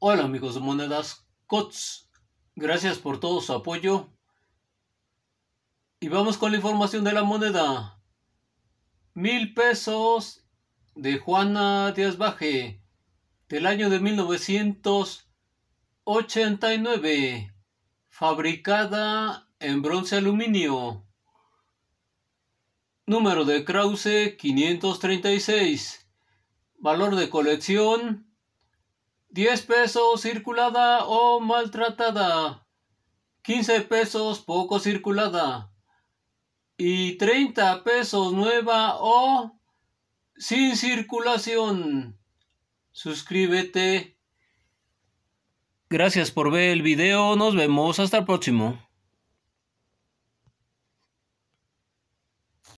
Hola amigos de Monedas COTS, gracias por todo su apoyo. Y vamos con la información de la moneda. Mil pesos de Juana Díaz Baje del año de 1989, fabricada en bronce aluminio. Número de Krause 536. Valor de colección 10 pesos circulada o oh, maltratada. 15 pesos poco circulada. Y 30 pesos nueva o oh, sin circulación. Suscríbete. Gracias por ver el video. Nos vemos hasta el próximo.